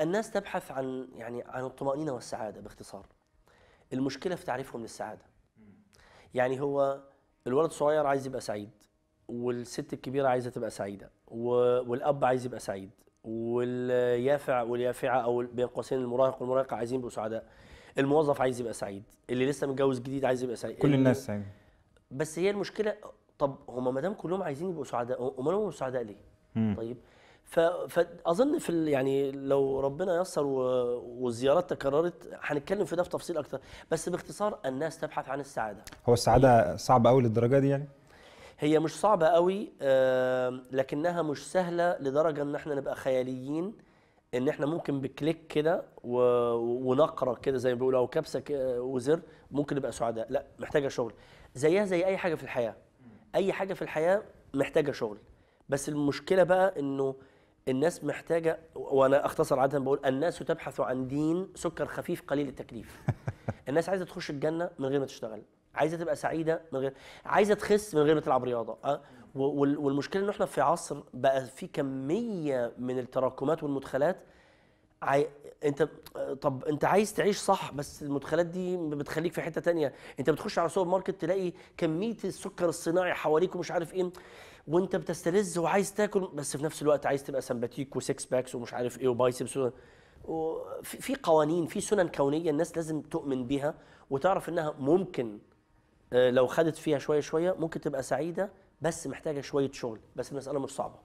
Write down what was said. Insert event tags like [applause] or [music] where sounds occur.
الناس تبحث عن يعني عن الطمأنينة والسعادة باختصار المشكلة في تعريفهم للسعادة يعني هو الولد الصغير عايز يبقى سعيد والست الكبيرة عايزة تبقى سعيدة والأب عايز يبقى سعيد واليافع واليافعة أو بين قوسين المراهق والمراهقة عايزين يبقوا سعداء الموظف عايز يبقى سعيد اللي لسه متجوز جديد عايز يبقى سعيد كل الناس يعني. بس هي المشكلة طب هما ما دام كلهم عايزين يبقوا سعداء امال هم سعداء ليه؟ مم. طيب فاظن في يعني لو ربنا يسر والزيارات تكررت هنتكلم في ده في تفصيل اكتر بس باختصار الناس تبحث عن السعاده هو السعاده صعبه قوي للدرجه دي يعني هي مش صعبه قوي آه، لكنها مش سهله لدرجه ان احنا نبقى خياليين ان احنا ممكن بكليك كده ونقره كده زي ما بيقولوا او كبسه وزر ممكن نبقى سعداء لا محتاجه شغل زيها زي اي حاجه في الحياه اي حاجه في الحياه محتاجه شغل بس المشكله بقى انه الناس محتاجه وانا اختصر عاده بقول الناس تبحث عن دين سكر خفيف قليل التكليف [laughs] الناس عايزه تخش الجنه من غير ما تشتغل عايزه تبقى سعيده من غير عايزه تخس من غير ما تلعب رياضه أه؟ والمشكله ان احنا في عصر بقى في كميه من التراكمات والمدخلات عاي... انت طب انت عايز تعيش صح بس المدخلات دي بتخليك في حته تانية انت بتخش على سوبر ماركت تلاقي كميه السكر الصناعي حواليك ومش عارف ايه وانت بتستلذ وعايز تاكل بس في نفس الوقت عايز تبقى سمباتيك وسكس باكس ومش عارف ايه وبايسبس في قوانين في سنن كونيه الناس لازم تؤمن بيها وتعرف انها ممكن آه، لو خدت فيها شويه شويه ممكن تبقى سعيده بس محتاجه شويه شغل بس المساله مش صعبه